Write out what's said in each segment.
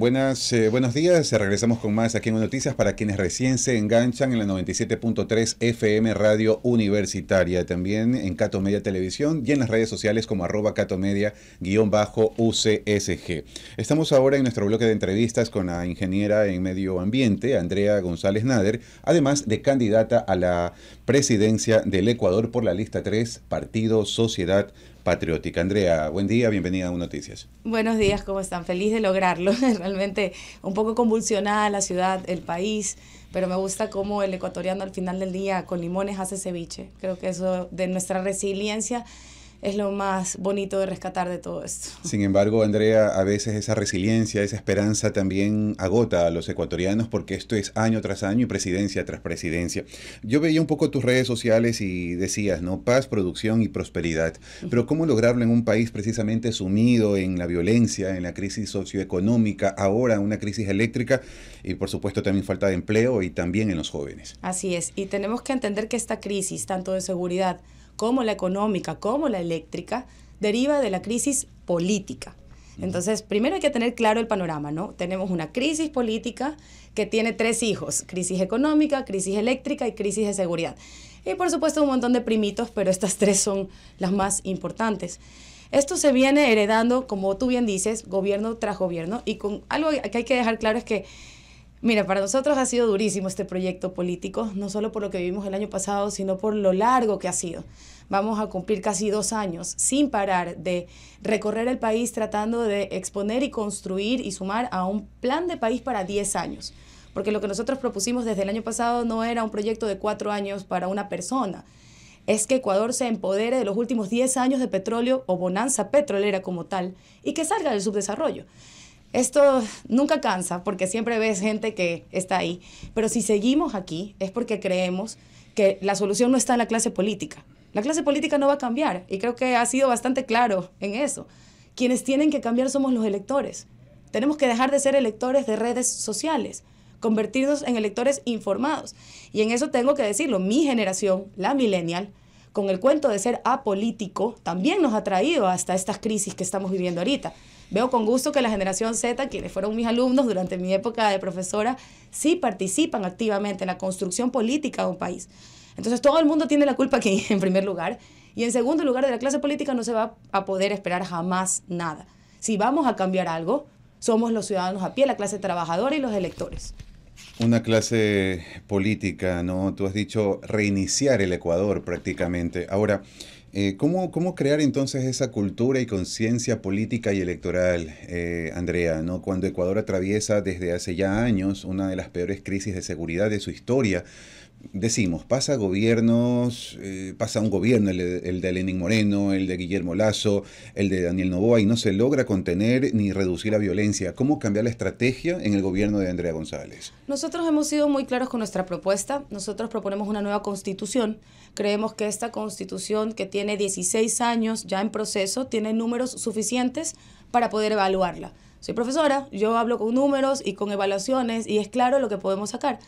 Buenas, eh, buenos días. Regresamos con más aquí en Noticias para quienes recién se enganchan en la 97.3 FM Radio Universitaria, también en Cato Media Televisión y en las redes sociales como arroba catomedia-ucsg. Estamos ahora en nuestro bloque de entrevistas con la ingeniera en medio ambiente, Andrea González Nader, además de candidata a la presidencia del Ecuador por la lista 3, Partido Sociedad patriótica. Andrea, buen día, bienvenida a Noticias. Buenos días, ¿cómo están? Feliz de lograrlo. Realmente un poco convulsionada la ciudad, el país, pero me gusta cómo el ecuatoriano al final del día con limones hace ceviche. Creo que eso de nuestra resiliencia es lo más bonito de rescatar de todo esto. Sin embargo, Andrea, a veces esa resiliencia, esa esperanza también agota a los ecuatorianos porque esto es año tras año y presidencia tras presidencia. Yo veía un poco tus redes sociales y decías, ¿no? Paz, producción y prosperidad. Pero ¿cómo lograrlo en un país precisamente sumido en la violencia, en la crisis socioeconómica, ahora una crisis eléctrica? y por supuesto también falta de empleo y también en los jóvenes. Así es, y tenemos que entender que esta crisis, tanto de seguridad como la económica, como la eléctrica, deriva de la crisis política. Entonces, primero hay que tener claro el panorama, ¿no? Tenemos una crisis política que tiene tres hijos, crisis económica, crisis eléctrica y crisis de seguridad. Y por supuesto un montón de primitos, pero estas tres son las más importantes. Esto se viene heredando, como tú bien dices, gobierno tras gobierno, y con algo que hay que dejar claro es que Mira, para nosotros ha sido durísimo este proyecto político, no solo por lo que vivimos el año pasado, sino por lo largo que ha sido. Vamos a cumplir casi dos años sin parar de recorrer el país tratando de exponer y construir y sumar a un plan de país para 10 años. Porque lo que nosotros propusimos desde el año pasado no era un proyecto de cuatro años para una persona. Es que Ecuador se empodere de los últimos 10 años de petróleo o bonanza petrolera como tal y que salga del subdesarrollo. Esto nunca cansa porque siempre ves gente que está ahí, pero si seguimos aquí es porque creemos que la solución no está en la clase política. La clase política no va a cambiar y creo que ha sido bastante claro en eso. Quienes tienen que cambiar somos los electores. Tenemos que dejar de ser electores de redes sociales, convertirnos en electores informados. Y en eso tengo que decirlo, mi generación, la millennial, con el cuento de ser apolítico, también nos ha traído hasta estas crisis que estamos viviendo ahorita. Veo con gusto que la generación Z, quienes fueron mis alumnos durante mi época de profesora, sí participan activamente en la construcción política de un país. Entonces todo el mundo tiene la culpa aquí, en primer lugar. Y en segundo lugar, de la clase política no se va a poder esperar jamás nada. Si vamos a cambiar algo, somos los ciudadanos a pie, la clase trabajadora y los electores. Una clase política, ¿no? Tú has dicho reiniciar el Ecuador prácticamente. Ahora, eh, ¿cómo, ¿cómo, crear entonces esa cultura y conciencia política y electoral, eh, Andrea, ¿no? cuando Ecuador atraviesa desde hace ya años una de las peores crisis de seguridad de su historia? decimos, pasa gobiernos, eh, pasa un gobierno, el, de Lenín Moreno, el de Guillermo Lazo, el de Daniel Novoa, y no se logra contener ni reducir la violencia. ¿Cómo cambiar la estrategia en el gobierno de Andrea González? Nosotros hemos sido muy claros con nuestra propuesta. Nosotros proponemos una nueva constitución. Creemos que esta constitución, que tiene 16 años ya en proceso, tiene números suficientes para poder evaluarla. Soy profesora, yo hablo con números y con evaluaciones y es claro lo que podemos sacar.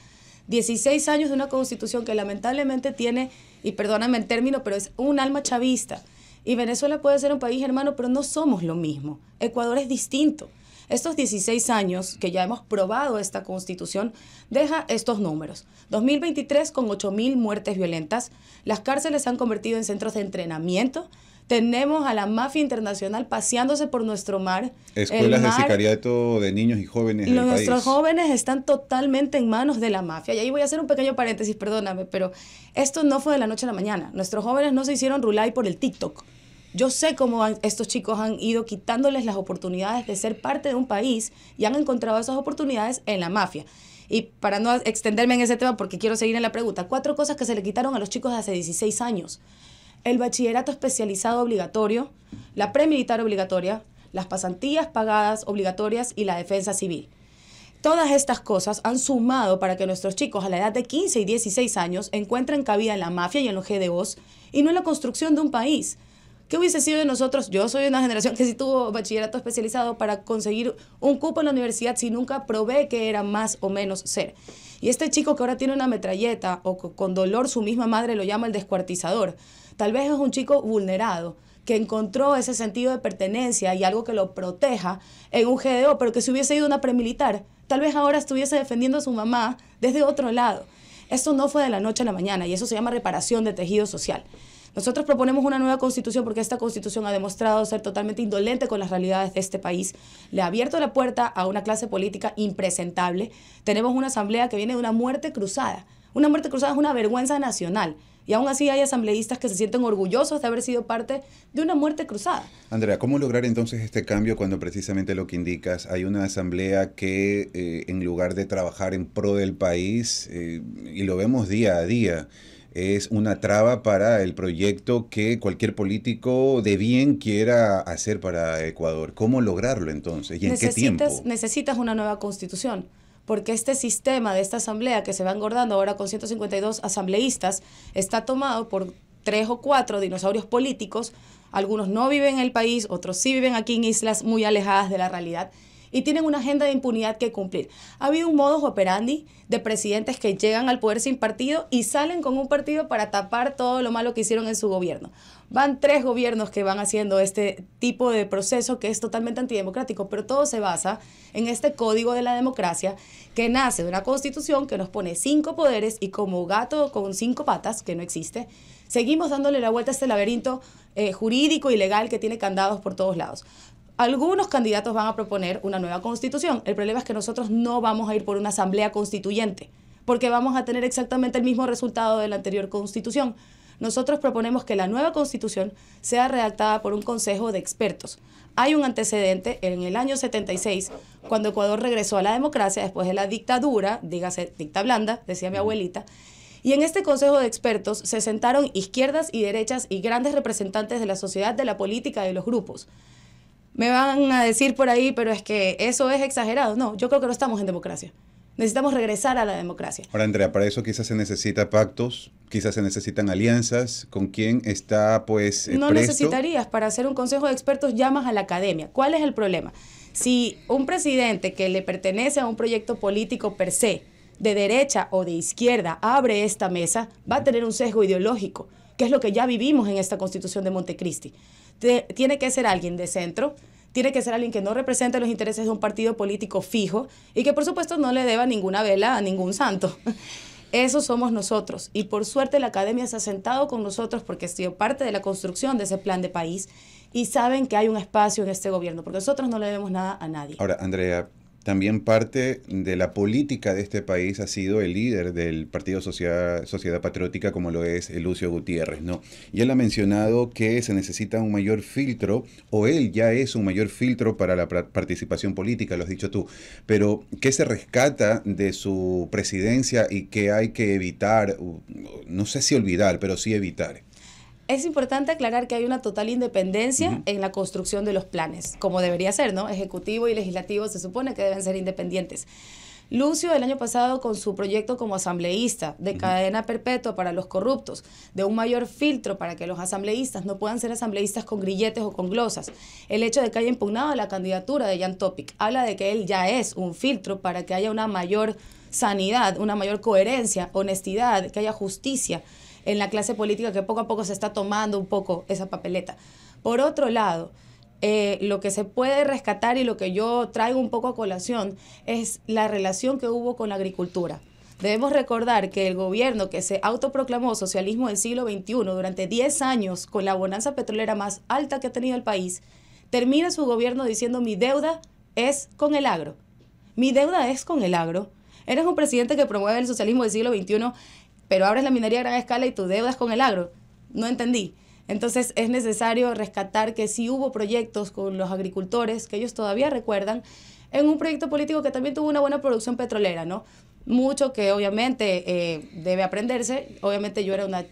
16 años de una constitución que lamentablemente tiene, y perdóname el término, pero es un alma chavista. Y Venezuela puede ser un país hermano, pero no somos lo mismo. Ecuador es distinto. Estos 16 años que ya hemos probado esta constitución deja estos números. 2023 con 8.000 muertes violentas. Las cárceles se han convertido en centros de entrenamiento tenemos a la mafia internacional paseándose por nuestro mar. Escuelas de sicariato de niños y jóvenes. nuestros jóvenes están totalmente en manos de la mafia. Y ahí voy a hacer un pequeño paréntesis, perdóname, pero esto no fue de la noche a la mañana. Nuestros jóvenes no se hicieron rulay por el TikTok. Yo sé cómo estos chicos han ido quitándoles las oportunidades de ser parte de un país y han encontrado esas oportunidades en la mafia. Y para no extenderme en ese tema, porque quiero seguir en la pregunta, cuatro cosas que se le quitaron a los chicos de hace 16 años el bachillerato especializado obligatorio, la pre-militar obligatoria, las pasantías pagadas obligatorias y la defensa civil. Todas estas cosas han sumado para que nuestros chicos a la edad de 15 y 16 años encuentren cabida en la mafia y en los GDOs y no en la construcción de un país. ¿Qué hubiese sido de nosotros? Yo soy una generación que sí tuvo bachillerato especializado para conseguir un cupo en la universidad si nunca probé que era más o menos ser. Y este chico que ahora tiene una metralleta o con dolor su misma madre lo llama el descuartizador. Tal vez es un chico vulnerado que encontró ese sentido de pertenencia y algo que lo proteja en un GDO, pero que si hubiese ido una premilitar, tal vez ahora estuviese defendiendo a su mamá desde otro lado. Esto no fue de la noche a la mañana y eso se llama reparación de tejido social. Nosotros proponemos una nueva constitución porque esta constitución ha demostrado ser totalmente indolente con las realidades de este país. Le ha abierto la puerta a una clase política impresentable. Tenemos una asamblea que viene de una muerte cruzada. Una muerte cruzada es una vergüenza nacional. Y aún así hay asambleístas que se sienten orgullosos de haber sido parte de una muerte cruzada. Andrea, ¿cómo lograr entonces este cambio cuando precisamente lo que indicas, hay una asamblea que eh, en lugar de trabajar en pro del país, eh, y lo vemos día a día, es una traba para el proyecto que cualquier político de bien quiera hacer para Ecuador. ¿Cómo lograrlo entonces? ¿Y en qué tiempo? Necesitas una nueva constitución porque este sistema de esta asamblea que se va engordando ahora con 152 asambleístas está tomado por tres o cuatro dinosaurios políticos. Algunos no viven en el país, otros sí viven aquí en islas muy alejadas de la realidad y tienen una agenda de impunidad que cumplir. Ha habido un modus operandi de presidentes que llegan al poder sin partido y salen con un partido para tapar todo lo malo que hicieron en su gobierno. Van tres gobiernos que van haciendo este tipo de proceso que es totalmente antidemocrático, pero todo se basa en este código de la democracia que nace de una constitución que nos pone cinco poderes y como gato con cinco patas, que no existe, seguimos dándole la vuelta a este laberinto eh, jurídico y legal que tiene candados por todos lados algunos candidatos van a proponer una nueva constitución. El problema es que nosotros no vamos a ir por una asamblea constituyente, porque vamos a tener exactamente el mismo resultado de la anterior constitución. Nosotros proponemos que la nueva constitución sea redactada por un consejo de expertos. Hay un antecedente en el año 76, cuando Ecuador regresó a la democracia después de la dictadura, dígase dicta blanda, decía mi abuelita, y en este consejo de expertos se sentaron izquierdas y derechas y grandes representantes de la sociedad, de la política, y de los grupos. Me van a decir por ahí, pero es que eso es exagerado. No, yo creo que no estamos en democracia. Necesitamos regresar a la democracia. Ahora, Andrea, para eso quizás se necesita pactos, quizás se necesitan alianzas con quién está, pues. Eh, no necesitarías para hacer un consejo de expertos llamas a la academia. ¿Cuál es el problema? Si un presidente que le pertenece a un proyecto político per se, de derecha o de izquierda, abre esta mesa, va a tener un sesgo ideológico, que es lo que ya vivimos en esta constitución de Montecristi tiene que ser alguien de centro, tiene que ser alguien que no represente los intereses de un partido político fijo y que por supuesto no le deba ninguna vela a ningún santo. Eso somos nosotros y por suerte la academia se ha sentado con nosotros porque ha sido parte de la construcción de ese plan de país y saben que hay un espacio en este gobierno porque nosotros no le debemos nada a nadie. Ahora, Andrea, también parte de la política de este país ha sido el líder del Partido Sociedad, Sociedad Patriótica, como lo es Lucio Gutiérrez, ¿no? Y él ha mencionado que se necesita un mayor filtro, o él ya es un mayor filtro para la participación política, lo has dicho tú. Pero, ¿qué se rescata de su presidencia y qué hay que evitar? No sé si olvidar, pero sí evitar. Es importante aclarar que hay una total independencia en la construcción de los planes, como debería ser, ¿no? Ejecutivo y legislativo se supone que deben ser independientes. Lucio el año pasado con su proyecto como asambleísta de cadena perpetua para los corruptos, de un mayor filtro para que los asambleístas no puedan ser asambleístas con grilletes o con glosas. El hecho de que haya impugnado la candidatura de Jan Topic habla de que él ya es un filtro para que haya una mayor sanidad, una mayor coherencia, honestidad, que haya justicia en la clase política que poco a poco se está tomando un poco esa papeleta. Por otro lado, eh, lo que se puede rescatar y lo que yo traigo un poco a colación es la relación que hubo con la agricultura. Debemos recordar que el gobierno que se autoproclamó socialismo del siglo XXI durante 10 años con la bonanza petrolera más alta que ha tenido el país, termina su gobierno diciendo mi deuda es con el agro. Mi deuda es con el agro. Eres un presidente que promueve el socialismo del siglo XXI pero abres la minería a gran escala y tu deudas con el agro. No entendí. Entonces es necesario rescatar que sí hubo proyectos con los agricultores, que ellos todavía recuerdan, en un proyecto político que también tuvo una buena producción petrolera, ¿no? Mucho que obviamente eh, debe aprenderse. Obviamente yo era una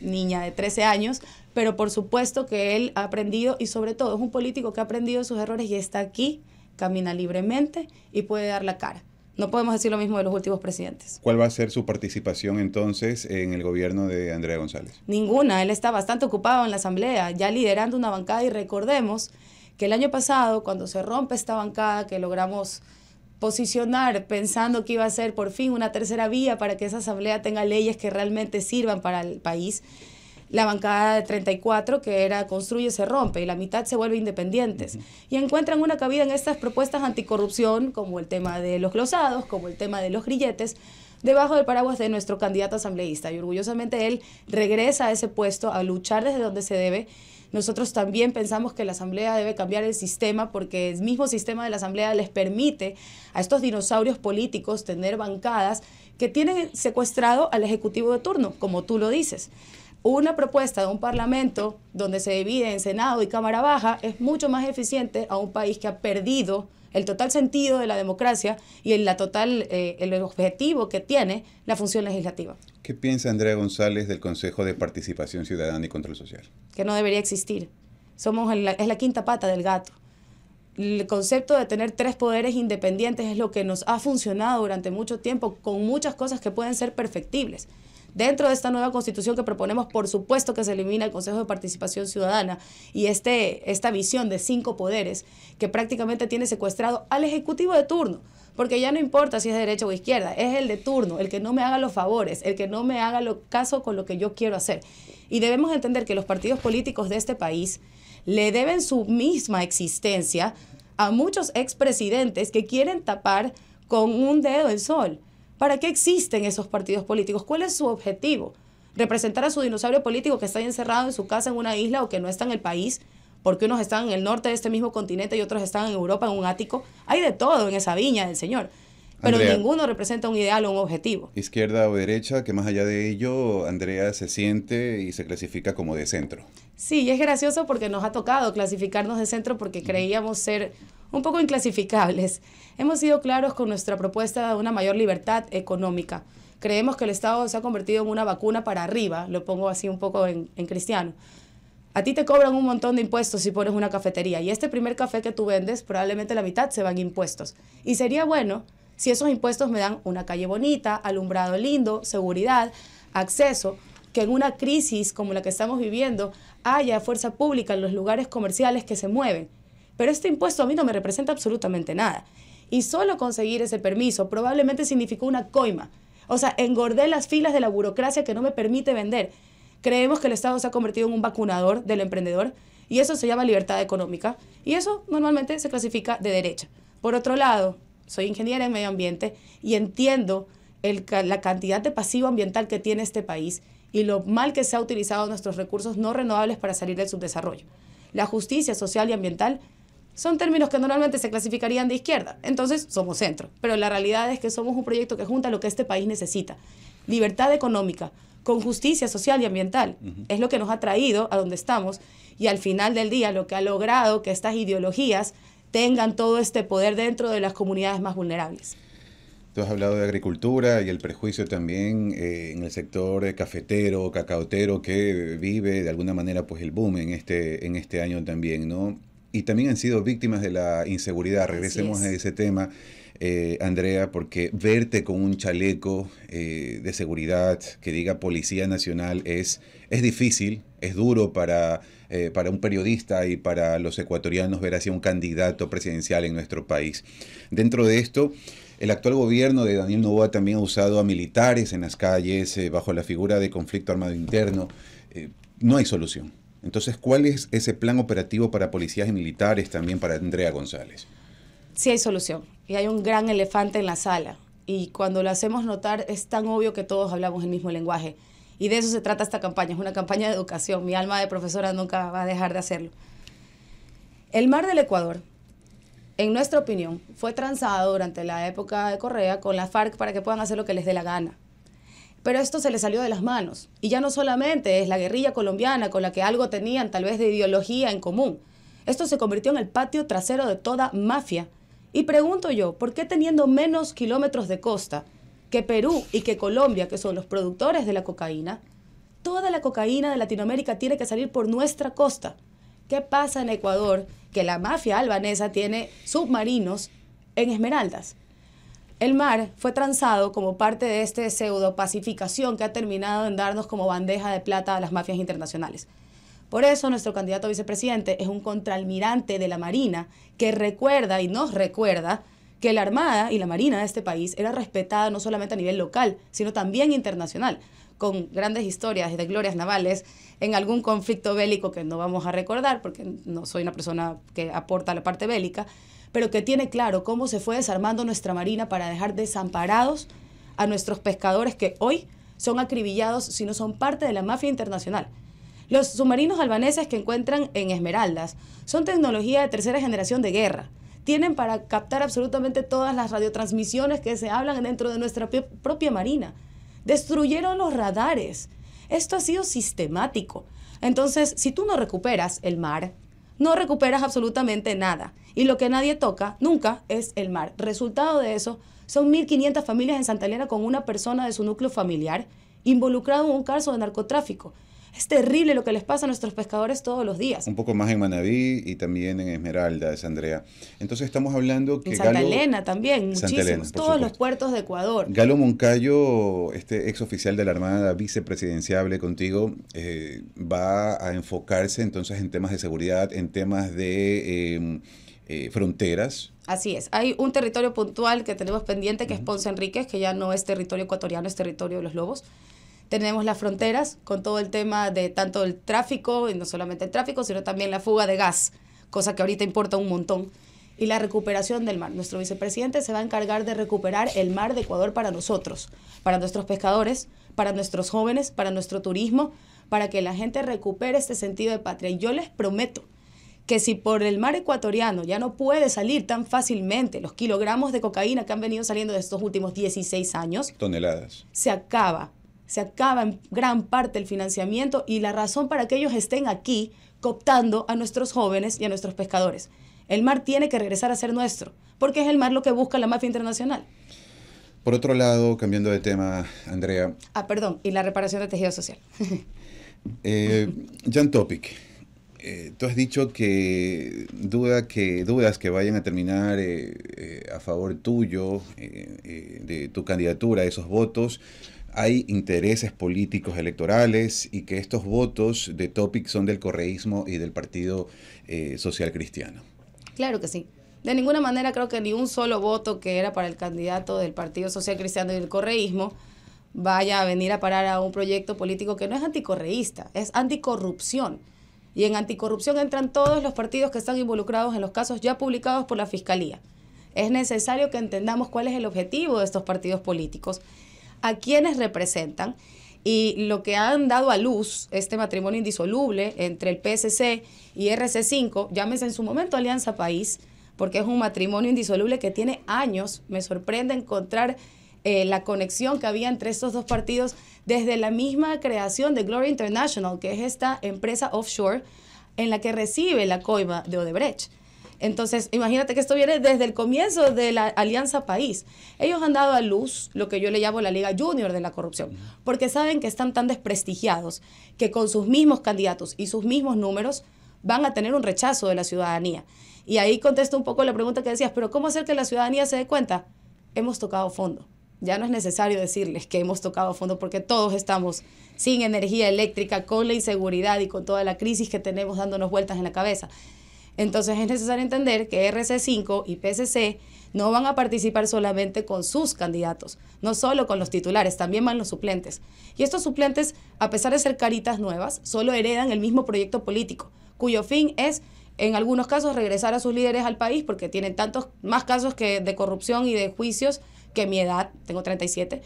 niña de 13 años, pero por supuesto que él ha aprendido y sobre todo es un político que ha aprendido sus errores y está aquí, camina libremente y puede dar la cara. No podemos decir lo mismo de los últimos presidentes. ¿Cuál va a ser su participación entonces en el gobierno de Andrea González? Ninguna, él está bastante ocupado en la Asamblea, ya liderando una bancada y recordemos que el año pasado, cuando se rompe esta bancada, que logramos posicionar pensando que iba a ser por fin una tercera vía para que esa asamblea tenga leyes que realmente sirvan para el país, la bancada de 34 que era construye, se rompe y la mitad se vuelve independientes. Y encuentran una cabida en estas propuestas anticorrupción, como el tema de los glosados, como el tema de los grilletes, debajo del paraguas de nuestro candidato asambleísta. Y orgullosamente él regresa a ese puesto a luchar desde donde se debe. Nosotros también pensamos que la Asamblea debe cambiar el sistema porque el mismo sistema de la Asamblea les permite a estos dinosaurios políticos tener bancadas que tienen secuestrado al Ejecutivo de turno, como tú lo dices una propuesta de un parlamento donde se divide en Senado y Cámara Baja es mucho más eficiente a un país que ha perdido el total sentido de la democracia y el, total, eh, el objetivo que tiene la función legislativa. ¿Qué piensa Andrea González del Consejo de Participación Ciudadana y Control Social? Que no debería existir. Somos es la quinta pata del gato. El concepto de tener tres poderes independientes es lo que nos ha funcionado durante mucho tiempo con muchas cosas que pueden ser perfectibles. Dentro de esta nueva constitución que proponemos, por supuesto que se elimina el Consejo de Participación Ciudadana y este, esta visión de cinco poderes que prácticamente tiene secuestrado al Ejecutivo de turno. Porque ya no importa si es de derecha o izquierda, es el de turno, el que no me haga los favores, el que no me haga lo, caso con lo que yo quiero hacer. Y debemos entender que los partidos políticos de este país le deben su misma existencia a muchos expresidentes que quieren tapar con un dedo el sol. ¿Para qué existen esos partidos políticos? ¿Cuál es su objetivo? ¿Representar a su dinosaurio político que está encerrado en su casa en una isla o que no está en el país? Porque unos están en el norte de este mismo continente y otros están en Europa en un ático. Hay de todo en esa viña del Señor. Pero ninguno representa un ideal o un objetivo. Izquierda o derecha, que más allá de ello, Andrea se siente y se clasifica como de centro. Sí, y es gracioso porque nos ha tocado clasificarnos de centro porque creíamos ser un poco inclasificables. Hemos sido claros con nuestra propuesta de una mayor libertad económica. Creemos que el Estado se ha convertido en una vacuna para arriba, lo pongo así un poco en, cristiano. A ti te cobran un montón de impuestos si pones una cafetería y este primer café que tú vendes, probablemente la mitad se van impuestos. Y sería bueno si esos impuestos me dan una calle bonita, alumbrado lindo, seguridad, acceso, que en una crisis como la que estamos viviendo haya fuerza pública en los lugares comerciales que se mueven pero este impuesto a mí no me representa absolutamente nada. Y solo conseguir ese permiso probablemente significó una coima. O sea, engordé las filas de la burocracia que no me permite vender. Creemos que el Estado se ha convertido en un vacunador del emprendedor y eso se llama libertad económica y eso normalmente se clasifica de derecha. Por otro lado, soy ingeniera en medio ambiente y entiendo la cantidad de pasivo ambiental que tiene este país y lo mal que se ha utilizado nuestros recursos no renovables para salir del subdesarrollo. La justicia social y ambiental son términos que normalmente se clasificarían de izquierda. Entonces, somos centro. Pero la realidad es que somos un proyecto que junta lo que este país necesita. Libertad económica, con justicia social y ambiental. Es lo que nos ha traído a donde estamos y al final del día lo que ha logrado que estas ideologías tengan todo este poder dentro de las comunidades más vulnerables. Tú has hablado de agricultura y el prejuicio también eh, en el sector eh, cafetero, cacaotero que vive de alguna manera pues el boom en este, en este año también, ¿no? y también han sido víctimas de la inseguridad. Regresemos a ese tema, eh, Andrea, porque verte con un chaleco eh, de seguridad que diga Policía Nacional es, es difícil, es duro para, eh, para un periodista y para los ecuatorianos ver hacia un candidato presidencial en nuestro país. Dentro de esto... El actual gobierno de Daniel Novoa también ha usado a militares en las calles bajo la figura de conflicto armado interno. no hay solución. Entonces, ¿cuál es ese plan operativo para policías y militares también para Andrea González? Sí hay solución y hay un gran elefante en la sala y cuando lo hacemos notar es tan obvio que todos hablamos el mismo lenguaje y de eso se trata esta campaña, es una campaña de educación, mi alma de profesora nunca va a dejar de hacerlo. El mar del Ecuador, en nuestra opinión, fue transado durante la época de Correa con la FARC para que puedan hacer lo que les dé la gana. Pero esto se le salió de las manos. Y ya no solamente es la guerrilla colombiana con la que algo tenían tal vez de ideología en común. Esto se convirtió en el patio trasero de toda mafia. Y pregunto yo, ¿por qué teniendo menos kilómetros de costa que Perú y que Colombia, que son los productores de la cocaína, toda la cocaína de Latinoamérica tiene que salir por nuestra costa? ¿Qué pasa en Ecuador? Que la mafia albanesa tiene submarinos en Esmeraldas. El mar fue tranzado como parte de este pseudo-pacificación que ha terminado en darnos como bandeja de plata a las mafias internacionales. Por eso nuestro candidato a vicepresidente es un contraalmirante de la Marina que recuerda y nos recuerda que la Armada y la Marina de este país era respetada no solamente a nivel local, sino también internacional, con grandes historias de glorias navales en algún conflicto bélico que no vamos a recordar porque no soy una persona que aporta la parte bélica, pero que tiene claro cómo se fue desarmando nuestra marina para dejar desamparados a nuestros pescadores que hoy son acribillados si no son parte de la mafia internacional. Los submarinos albaneses que encuentran en Esmeraldas son tecnología de tercera generación de guerra. Tienen para captar absolutamente todas las radiotransmisiones que se hablan dentro de nuestra propia marina. Destruyeron los radares. Esto ha sido sistemático. Entonces, si tú no recuperas el mar, no recuperas absolutamente nada. Y lo que nadie toca nunca es el mar. Resultado de eso, son 1.500 familias en Santa Elena con una persona de su núcleo familiar involucrado en un caso de narcotráfico. Es terrible lo que les pasa a nuestros pescadores todos los días. Un poco más en Manabí y también en Esmeralda, es Andrea. Entonces estamos hablando que... En Santa Elena también, muchísimos. Elena, todos los puertos de Ecuador. Galo Moncayo, este ex oficial de la Armada, vicepresidenciable contigo, eh, va a enfocarse entonces en temas de seguridad, en temas de... Em, eh, fronteras. Así es. Hay un territorio puntual que tenemos pendiente que es Ponce Enríquez, que ya no es territorio ecuatoriano, es territorio de los lobos tenemos las fronteras con todo el tema de tanto el tráfico, y no solamente el tráfico, sino también la fuga de gas, cosa que ahorita importa un montón, y la recuperación del mar. Nuestro vicepresidente se va a encargar de recuperar el mar de Ecuador para nosotros, para nuestros pescadores, para nuestros jóvenes, para nuestro turismo, para que la gente recupere este sentido de patria. Y yo les prometo que si por el mar ecuatoriano ya no puede salir tan fácilmente los kilogramos de cocaína que han venido saliendo de estos últimos 16 años, toneladas, se acaba se acaba en gran parte el financiamiento y la razón para que ellos estén aquí cooptando a nuestros jóvenes y a nuestros pescadores. El mar tiene que regresar a ser nuestro, porque es el mar lo que busca la mafia internacional. Por otro lado, cambiando de tema, Andrea. Ah, perdón, y la reparación de tejido social. Eh, Jan Topic, eh, tú has dicho que, duda que dudas que vayan a terminar eh, a favor tuyo, de tu candidatura, esos votos, hay intereses políticos electorales y que estos votos de Topic son del correísmo y del Partido eh, Social Cristiano. Claro que sí. De ninguna manera creo que ni un solo voto que era para el candidato del Partido Social Cristiano y del correísmo vaya a venir a parar a un proyecto político que no es anticorreísta, es anticorrupción. Y en anticorrupción entran todos los partidos que están involucrados en los casos ya publicados por la Fiscalía. Es necesario que entendamos cuál es el objetivo de estos partidos políticos a quienes representan y lo que han dado a luz este matrimonio indisoluble entre el PSC y RC5, llámese en su momento Alianza País, porque es un matrimonio indisoluble que tiene años. Me sorprende encontrar eh, la conexión que había entre estos dos partidos desde la misma creación de Glory International, que es esta empresa offshore en la que recibe la coima de Odebrecht. Entonces, imagínate que esto viene desde el comienzo de la Alianza País. Ellos han dado a luz lo que yo le llamo la Liga Junior de la corrupción, porque saben que están tan desprestigiados que con sus mismos candidatos y sus mismos números van a tener un rechazo de la ciudadanía. Y ahí contesto un poco la pregunta que decías, pero ¿cómo hacer que la ciudadanía se dé cuenta? Hemos tocado fondo. Ya no es necesario decirles que hemos tocado fondo porque todos estamos sin energía eléctrica, con la inseguridad y con toda la crisis que tenemos dándonos vueltas en la cabeza. Entonces es necesario entender que RC5 y PSC no van a participar solamente con sus candidatos, no solo con los titulares, también van los suplentes. Y estos suplentes, a pesar de ser caritas nuevas, solo heredan el mismo proyecto político, cuyo fin es, en algunos casos, regresar a sus líderes al país, porque tienen tantos más casos que de corrupción y de juicios que mi edad, tengo 37.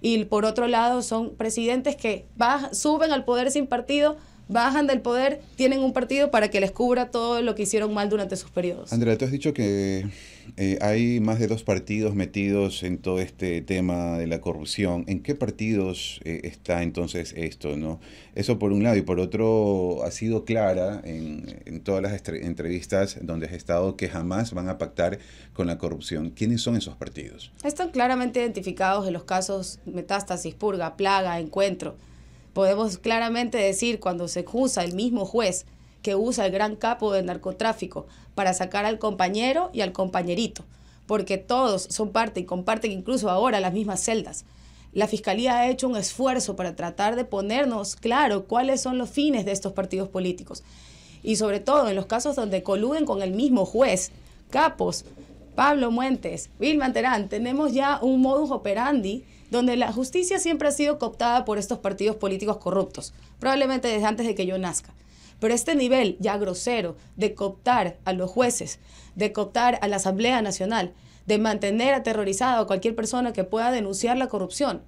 Y por otro lado, son presidentes que suben al poder sin partido bajan del poder, tienen un partido para que les cubra todo lo que hicieron mal durante sus periodos. Andrea, tú has dicho que eh, hay más de dos partidos metidos en todo este tema de la corrupción. ¿En qué partidos eh, está entonces esto? ¿no? Eso por un lado y por otro ha sido clara en, en todas las entrevistas donde has estado que jamás van a pactar con la corrupción. ¿Quiénes son esos partidos? Están claramente identificados en los casos metástasis, purga, plaga, encuentro Podemos claramente decir cuando se usa el mismo juez que usa el gran capo del narcotráfico para sacar al compañero y al compañerito, porque todos son parte y comparten incluso ahora las mismas celdas. La Fiscalía ha hecho un esfuerzo para tratar de ponernos claro cuáles son los fines de estos partidos políticos. Y sobre todo en los casos donde coluden con el mismo juez, capos, Pablo Muentes, Vilma Terán, tenemos ya un modus operandi donde la justicia siempre ha sido cooptada por estos partidos políticos corruptos, probablemente desde antes de que yo nazca. Pero este nivel ya grosero de cooptar a los jueces, de cooptar a la Asamblea Nacional, de mantener aterrorizada a cualquier persona que pueda denunciar la corrupción,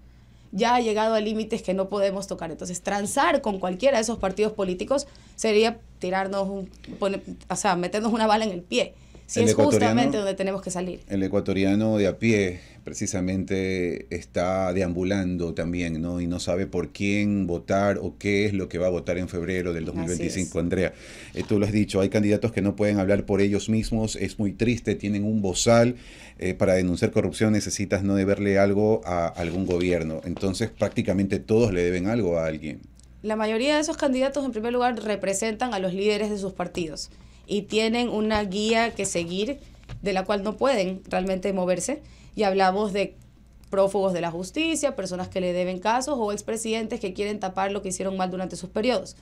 ya ha llegado a límites que no podemos tocar. Entonces, transar con cualquiera de esos partidos políticos sería tirarnos, o sea, meternos una bala en el pie el es justamente donde tenemos que salir. El ecuatoriano de a pie precisamente está deambulando también, ¿no? Y no sabe por quién votar o qué es lo que va a votar en febrero del 2025, Andrea. Eh, tú lo has dicho, hay candidatos que no pueden hablar por ellos mismos, es muy triste, tienen un bozal. Eh, para denunciar corrupción necesitas no deberle algo a algún gobierno. Entonces prácticamente todos le deben algo a alguien. La mayoría de esos candidatos, en primer lugar, representan a los líderes de sus partidos y tienen una guía que seguir de la cual no pueden realmente moverse. Y hablamos de prófugos de la justicia, personas que le deben casos o expresidentes que quieren tapar lo que hicieron mal durante sus periodos.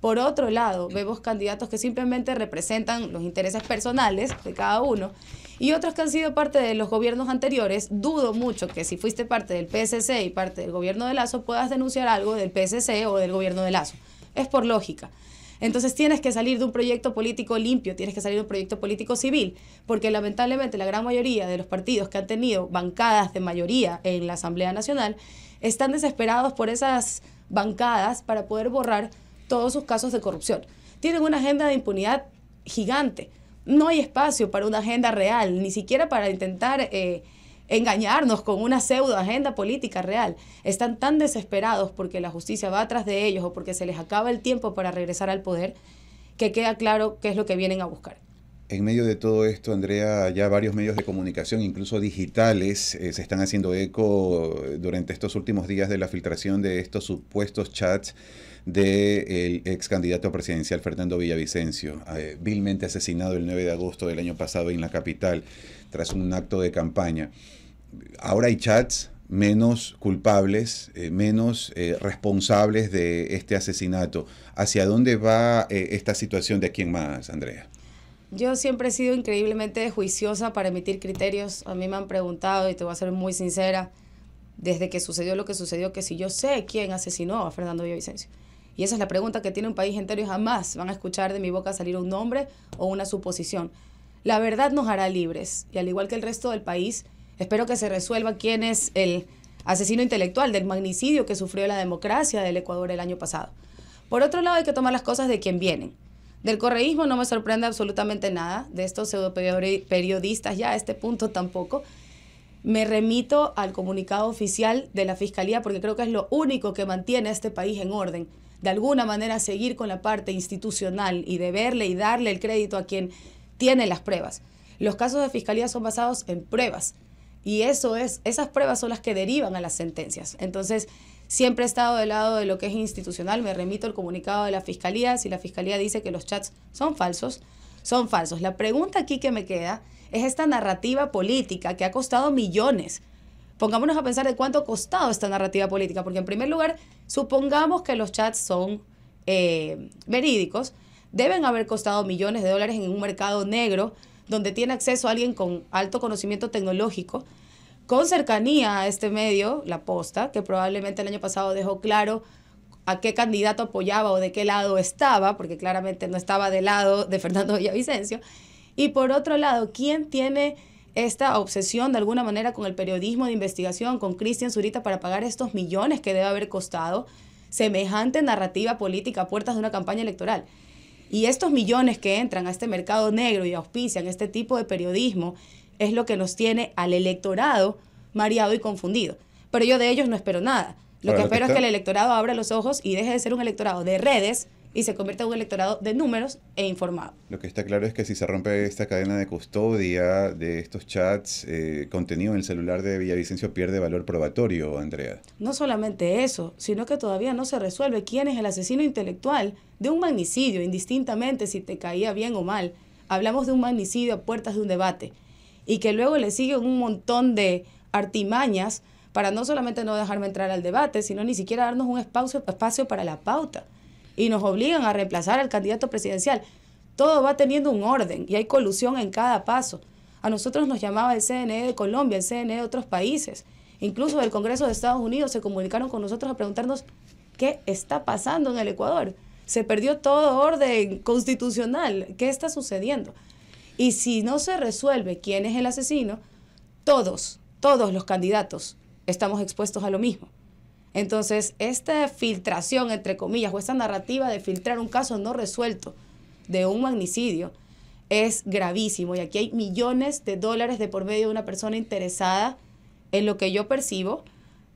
Por otro lado, vemos candidatos que simplemente representan los intereses personales de cada uno y otros que han sido parte de los gobiernos anteriores. Dudo mucho que si fuiste parte del PSC y parte del gobierno de Lazo puedas denunciar algo del PSC o del gobierno de Lazo. Es por lógica. Entonces tienes que salir de un proyecto político limpio, tienes que salir de un proyecto político civil, porque lamentablemente la gran mayoría de los partidos que han tenido bancadas de mayoría en la Asamblea Nacional están desesperados por esas bancadas para poder borrar todos sus casos de corrupción. Tienen una agenda de impunidad gigante. No hay espacio para una agenda real, ni siquiera para intentar... Eh, engañarnos con una pseudo agenda política real. Están tan desesperados porque la justicia va atrás de ellos o porque se les acaba el tiempo para regresar al poder que queda claro qué es lo que vienen a buscar. En medio de todo esto, Andrea, ya varios medios de comunicación, incluso digitales, eh, se están haciendo eco durante estos últimos días de la filtración de estos supuestos chats del ex candidato presidencial Fernando Villavicencio, eh, vilmente asesinado el 9 de agosto del año pasado en la capital tras un acto de campaña ahora hay chats menos culpables, eh, menos eh, responsables de este asesinato. ¿Hacia dónde va eh, esta situación de quién más, Andrea? Yo siempre he sido increíblemente juiciosa para emitir criterios. A mí me han preguntado, y te voy a ser muy sincera, desde que sucedió lo que sucedió, que si yo sé quién asesinó a Fernando Villavicencio. Y esa es la pregunta que tiene un país entero y jamás van a escuchar de mi boca salir un nombre o una suposición. La verdad nos hará libres y al igual que el resto del país, Espero que se resuelva quién es el asesino intelectual del magnicidio que sufrió la democracia del Ecuador el año pasado. Por otro lado, hay que tomar las cosas de quien vienen. Del correísmo no me sorprende absolutamente nada, de estos pseudo periodistas ya a este punto tampoco. Me remito al comunicado oficial de la Fiscalía porque creo que es lo único que mantiene a este país en orden. De alguna manera seguir con la parte institucional y de verle y darle el crédito a quien tiene las pruebas. Los casos de Fiscalía son basados en pruebas y eso es, esas pruebas son las que derivan a las sentencias. Entonces, siempre he estado del lado de lo que es institucional, me remito al comunicado de la Fiscalía, si la Fiscalía dice que los chats son falsos, son falsos. La pregunta aquí que me queda es esta narrativa política que ha costado millones. Pongámonos a pensar de cuánto ha costado esta narrativa política, porque en primer lugar, supongamos que los chats son eh, verídicos, deben haber costado millones de dólares en un mercado negro donde tiene acceso alguien con alto conocimiento tecnológico, con cercanía a este medio, La Posta, que probablemente el año pasado dejó claro a qué candidato apoyaba o de qué lado estaba, porque claramente no estaba del lado de Fernando Villavicencio. Y por otro lado, ¿quién tiene esta obsesión de alguna manera con el periodismo de investigación, con Cristian Zurita para pagar estos millones que debe haber costado semejante narrativa política a puertas de una campaña electoral? Y estos millones que entran a este mercado negro y auspician este tipo de periodismo es lo que nos tiene al electorado mareado y confundido. Pero yo de ellos no espero nada. Lo que espero es que el electorado abra los ojos y deje de ser un electorado de redes y se convierte en un electorado de números e informado. Lo que está claro es que si se rompe esta cadena de custodia de estos chats, eh, contenido en el celular de Villavicencio pierde valor probatorio, Andrea. No solamente eso, sino que todavía no se resuelve quién es el asesino intelectual de un magnicidio, indistintamente si te caía bien o mal. Hablamos de un magnicidio a puertas de un debate y que luego le siguen un montón de artimañas para no solamente no dejarme entrar al debate, sino ni siquiera darnos un espacio, espacio para la pauta y nos obligan a reemplazar al candidato presidencial. Todo va teniendo un orden y hay colusión en cada paso. A nosotros nos llamaba el CNE de Colombia, el CNE de otros países, incluso del Congreso de Estados Unidos se comunicaron con nosotros a preguntarnos qué está pasando en el Ecuador. Se perdió todo orden constitucional. ¿Qué está sucediendo? Y si no se resuelve quién es el asesino, todos, todos los candidatos estamos expuestos a lo mismo. Entonces, esta filtración, entre comillas, o esta narrativa de filtrar un caso no resuelto de un magnicidio es gravísimo. Y aquí hay millones de dólares de por medio de una persona interesada en lo que yo percibo,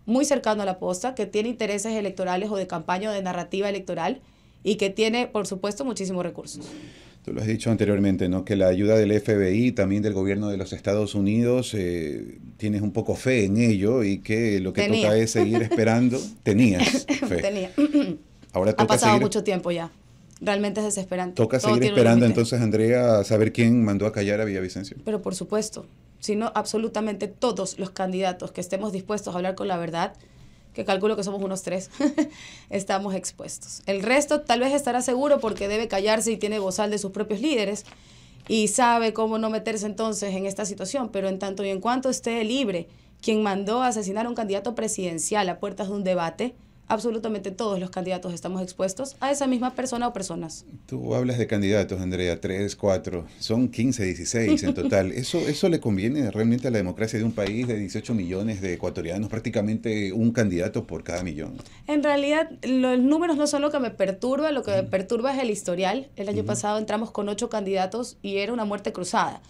muy cercano a la posta, que tiene intereses electorales o de campaña o de narrativa electoral y que tiene, por supuesto, muchísimos recursos. Tú lo has dicho anteriormente, ¿no? Que la ayuda del FBI, también del gobierno de los Estados Unidos, eh, tienes un poco fe en ello y que lo que toca es seguir esperando. Tenías fe. Tenía. Ahora toca ha pasado mucho tiempo ya. Realmente es desesperante. Toca seguir esperando entonces, Andrea, a saber quién mandó a callar a Villavicencio. Pero por supuesto, sino absolutamente todos los candidatos que estemos dispuestos a hablar con la verdad, que calculo que somos unos tres, estamos expuestos. El resto tal vez estará seguro porque debe callarse y tiene gozal de sus propios líderes y sabe cómo no meterse entonces en esta situación, pero en tanto y en cuanto esté libre, quien mandó a asesinar a un candidato presidencial a puertas de un debate, absolutamente todos los candidatos estamos expuestos a esa misma persona o personas. Tú hablas de candidatos, Andrea, tres, cuatro, son 15, 16 en total. ¿Eso, ¿Eso le conviene realmente a la democracia de un país de 18 millones de ecuatorianos, prácticamente un candidato por cada millón? En realidad, los números no son lo que me perturba, lo que me perturba es el historial. El año pasado entramos con ocho candidatos y era una muerte cruzada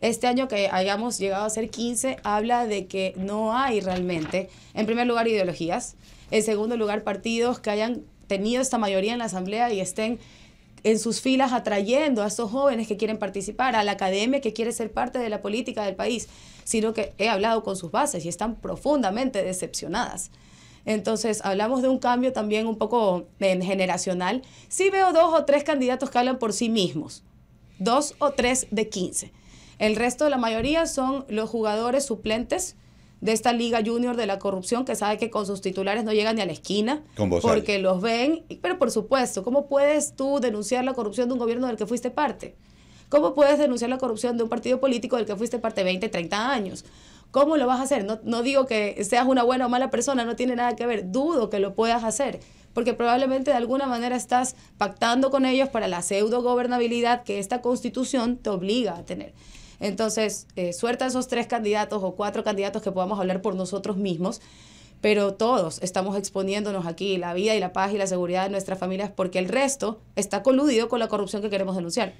este año que hayamos llegado a ser 15 habla de que no hay realmente, en primer lugar, ideologías. En segundo lugar, partidos que hayan tenido esta mayoría en la Asamblea y estén en sus filas atrayendo a estos jóvenes que quieren participar, a la academia que quiere ser parte de la política del país, sino que he hablado con sus bases y están profundamente decepcionadas. Entonces, hablamos de un cambio también un poco eh, generacional. Sí veo dos o tres candidatos que hablan por sí mismos, dos o tres de 15. El resto, de la mayoría, son los jugadores suplentes de esta Liga Junior de la Corrupción que sabe que con sus titulares no llegan ni a la esquina porque los ven. Pero por supuesto, ¿cómo puedes tú denunciar la corrupción de un gobierno del que fuiste parte? ¿Cómo puedes denunciar la corrupción de un partido político del que fuiste parte 20, 30 años? ¿Cómo lo vas a hacer? No, no digo que seas una buena o mala persona, no tiene nada que ver. Dudo que lo puedas hacer porque probablemente de alguna manera estás pactando con ellos para la pseudo gobernabilidad que esta constitución te obliga a tener. Entonces, eh, suerte a esos tres candidatos o cuatro candidatos que podamos hablar por nosotros mismos, pero todos estamos exponiéndonos aquí la vida y la paz y la seguridad de nuestras familias porque el resto está coludido con la corrupción que queremos denunciar.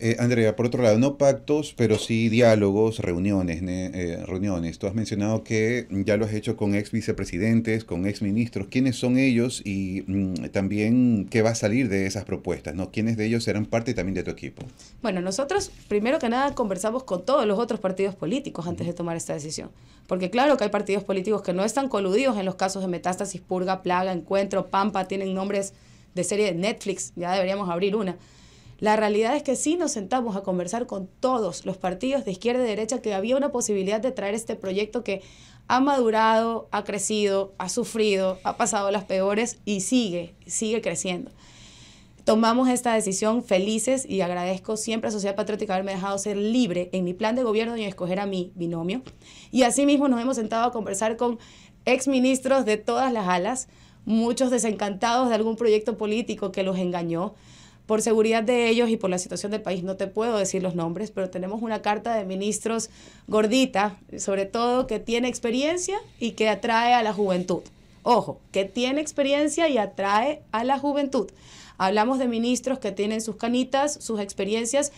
Eh, Andrea, por otro lado, no pactos, pero sí diálogos, reuniones, eh, reuniones. Tú has mencionado que ya lo has hecho con ex vicepresidentes, con ex ministros. ¿Quiénes son ellos y mm, también qué va a salir de esas propuestas? ¿no? ¿Quiénes de ellos serán parte también de tu equipo? Bueno, nosotros primero que nada conversamos con todos los otros partidos políticos antes de tomar esta decisión. Porque claro que hay partidos políticos que no están coludidos en los casos de metástasis, purga, plaga, encuentro, pampa, tienen nombres de serie de Netflix, ya deberíamos abrir una la realidad es que sí nos sentamos a conversar con todos los partidos de izquierda y derecha que había una posibilidad de traer este proyecto que ha madurado, ha crecido, ha sufrido, ha pasado las peores y sigue, sigue creciendo. Tomamos esta decisión felices y agradezco siempre a Sociedad Patriótica haberme dejado ser libre en mi plan de gobierno y escoger a mi binomio. Y asimismo nos hemos sentado a conversar con exministros de todas las alas, muchos desencantados de algún proyecto político que los engañó, por seguridad de ellos y por la situación del país no te puedo decir los nombres, pero tenemos una carta de ministros gordita, sobre todo que tiene experiencia y que atrae a la juventud. Ojo, que tiene experiencia y atrae a la juventud. Hablamos de ministros que tienen sus canitas, sus experiencias,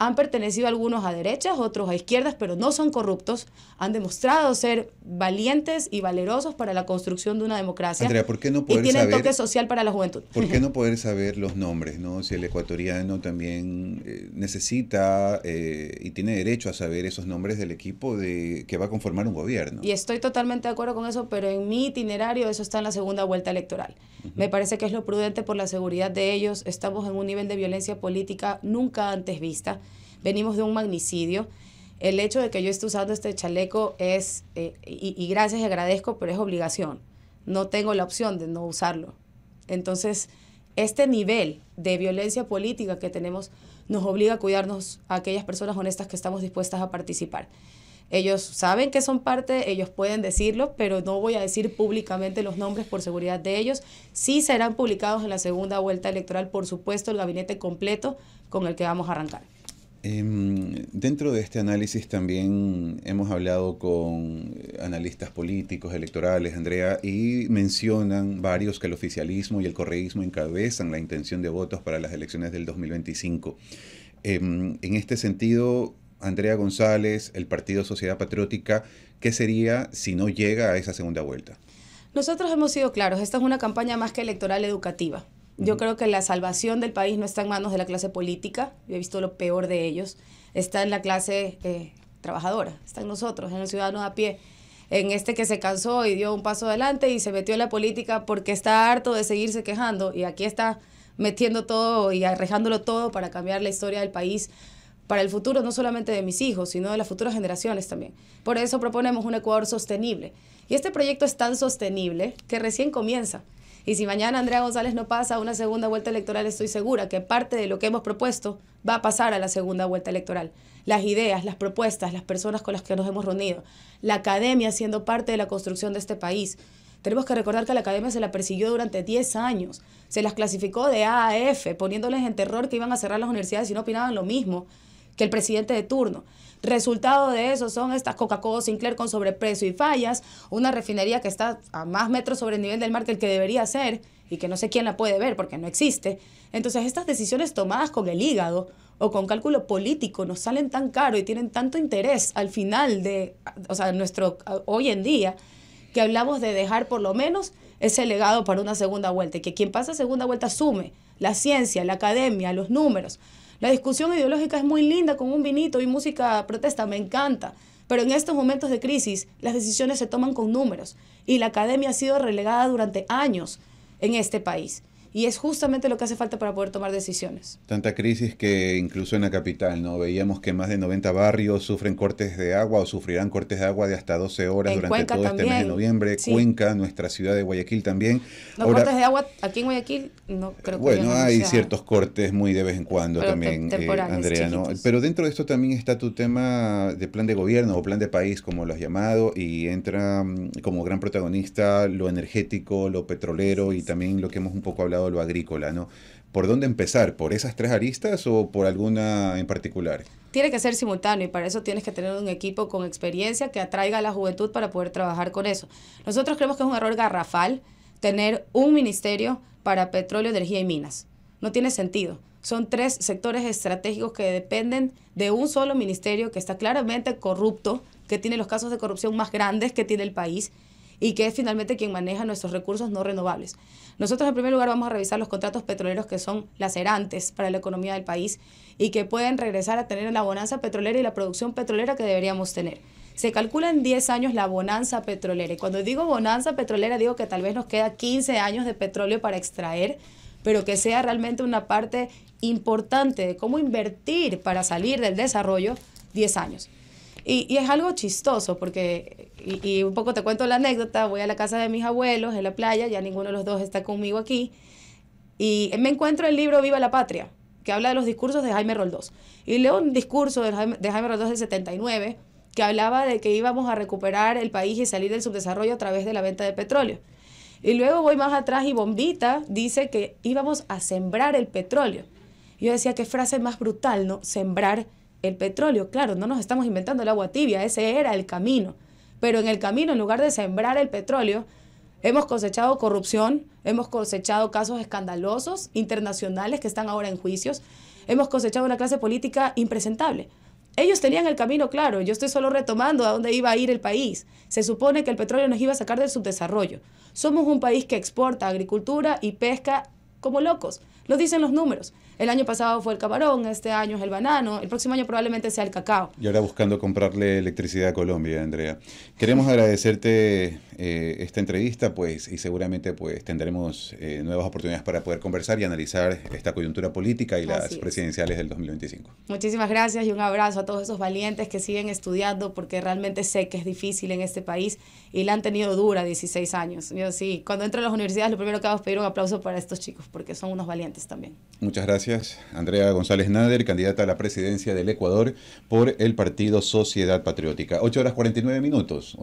han pertenecido algunos a derechas, otros a izquierdas, pero no son corruptos, han demostrado ser valientes y valerosos para la construcción de una democracia. Andrea, ¿por qué no poder y saber, toque social para la juventud. ¿Por qué no poder saber los nombres? ¿no? Si el ecuatoriano también eh, necesita eh, y tiene derecho a saber esos nombres del equipo de, que va a conformar un gobierno. Y estoy totalmente de acuerdo con eso, pero en mi itinerario eso está en la segunda vuelta electoral. Me parece que es lo prudente por la seguridad de ellos. Estamos en un nivel de violencia política nunca antes vista venimos de un magnicidio. El hecho de que yo esté usando este chaleco es, eh, y, y, gracias y agradezco, pero es obligación. No tengo la opción de no usarlo. Entonces, este nivel de violencia política que tenemos nos obliga a cuidarnos a aquellas personas honestas que estamos dispuestas a participar. Ellos saben que son parte, ellos pueden decirlo, pero no voy a decir públicamente los nombres por seguridad de ellos. Sí serán publicados en la segunda vuelta electoral, por supuesto, el gabinete completo con el que vamos a arrancar. Em, dentro de este análisis también hemos hablado con analistas políticos, electorales, Andrea, y mencionan varios que el oficialismo y el correísmo encabezan la intención de votos para las elecciones del 2025. Em, en este sentido, Andrea González, el Partido Sociedad Patriótica, ¿qué sería si no llega a esa segunda vuelta? Nosotros hemos sido claros, esta es una campaña más que electoral educativa. Yo creo que la salvación del país no está en manos de la clase política, yo he visto lo peor de ellos, está en la clase eh, trabajadora, está en nosotros, en el ciudadano a pie, en este que se cansó y dio un paso adelante y se metió en la política porque está harto de seguirse quejando y aquí está metiendo todo y arrejándolo todo para cambiar la historia del país para el futuro no solamente de mis hijos, sino de las futuras generaciones también. Por eso proponemos un Ecuador sostenible. Y este proyecto es tan sostenible que recién comienza. Y si mañana Andrea González no pasa a una segunda vuelta electoral, estoy segura que parte de lo que hemos propuesto va a pasar a la segunda vuelta electoral. Las ideas, las propuestas, las personas con las que nos hemos reunido, la academia siendo parte de la construcción de este país. Tenemos que recordar que la academia se la persiguió durante 10 años, se las clasificó de A a F, poniéndoles en terror que iban a cerrar las universidades y no opinaban lo mismo que el presidente de turno. Resultado de eso son estas Coca-Cola Sinclair con sobreprecio y fallas, una refinería que está a más metros sobre el nivel del mar que el que debería ser y que no sé quién la puede ver porque no existe. Entonces estas decisiones tomadas con el hígado o con cálculo político nos salen tan caro y tienen tanto interés al final de, o sea, nuestro hoy en día que hablamos de dejar por lo menos ese legado para una segunda vuelta y que quien pasa segunda vuelta asume la ciencia, la academia, los números, la discusión ideológica es muy linda con un vinito y música protesta, me encanta. Pero en estos momentos de crisis, las decisiones se toman con números y la academia ha sido relegada durante años en este país. Y es justamente lo que hace falta para poder tomar decisiones. Tanta crisis que incluso en la capital, ¿no? Veíamos que más de 90 barrios sufren cortes de agua o sufrirán cortes de agua de hasta 12 horas durante todo este mes de noviembre. Cuenca, nuestra ciudad de Guayaquil también. Los cortes de agua aquí en Guayaquil no creo que Bueno, hay ciertos cortes muy de vez en cuando también, eh, Andrea, Pero dentro de esto también está tu tema de plan de gobierno o plan de país, como lo has llamado, y entra mm, como gran protagonista lo energético, lo petrolero y también lo que hemos un poco hablado lo agrícola, ¿no? ¿Por dónde empezar? ¿Por esas tres aristas o por alguna en particular? Tiene que ser simultáneo y para eso tienes que tener un equipo con experiencia que atraiga a la juventud para poder trabajar con eso. Nosotros creemos que es un error garrafal tener un ministerio para petróleo, energía y minas. No tiene sentido. Son tres sectores estratégicos que dependen de un solo ministerio que está claramente corrupto, que tiene los casos de corrupción más grandes que tiene el país y que es finalmente quien maneja nuestros recursos no renovables. Nosotros en primer lugar vamos a revisar los contratos petroleros que son lacerantes para la economía del país y que pueden regresar a tener la bonanza petrolera y la producción petrolera que deberíamos tener. Se calcula en 10 años la bonanza petrolera y cuando digo bonanza petrolera digo que tal vez nos queda 15 años de petróleo para extraer, pero que sea realmente una parte importante de cómo invertir para salir del desarrollo 10 años. Y, y, es algo chistoso porque y, un poco te cuento la anécdota, voy a la casa de mis abuelos en la playa, ya ninguno de los dos está conmigo aquí, y me encuentro el libro Viva la Patria, que habla de los discursos de Jaime Roldós. Y leo un discurso de Jaime, de Roldós del 79 que hablaba de que íbamos a recuperar el país y salir del subdesarrollo a través de la venta de petróleo. Y luego voy más atrás y Bombita dice que íbamos a sembrar el petróleo. Yo decía, qué frase más brutal, ¿no? Sembrar el petróleo. Claro, no nos estamos inventando el agua tibia, ese era el camino. Pero en el camino, en lugar de sembrar el petróleo, hemos cosechado corrupción, hemos cosechado casos escandalosos internacionales que están ahora en juicios, hemos cosechado una clase política impresentable. Ellos tenían el camino claro, yo estoy solo retomando a dónde iba a ir el país. Se supone que el petróleo nos iba a sacar del subdesarrollo. Somos un país que exporta agricultura y pesca como locos, lo dicen los números. El año pasado fue el camarón, este año es el banano, el próximo año probablemente sea el cacao. Y ahora buscando comprarle electricidad a Colombia, Andrea. Queremos agradecerte eh, esta entrevista, pues, y seguramente pues tendremos eh, nuevas oportunidades para poder conversar y analizar esta coyuntura política y las presidenciales del 2025. Muchísimas gracias y un abrazo a todos esos valientes que siguen estudiando porque realmente sé que es difícil en este país y la han tenido dura 16 años. Yo sí, cuando entro a las universidades lo primero que hago es pedir un aplauso para estos chicos porque son unos valientes también. Muchas gracias. Andrea González Nader, candidata a la presidencia del Ecuador por el partido Sociedad Patriótica. 8 horas 49 minutos.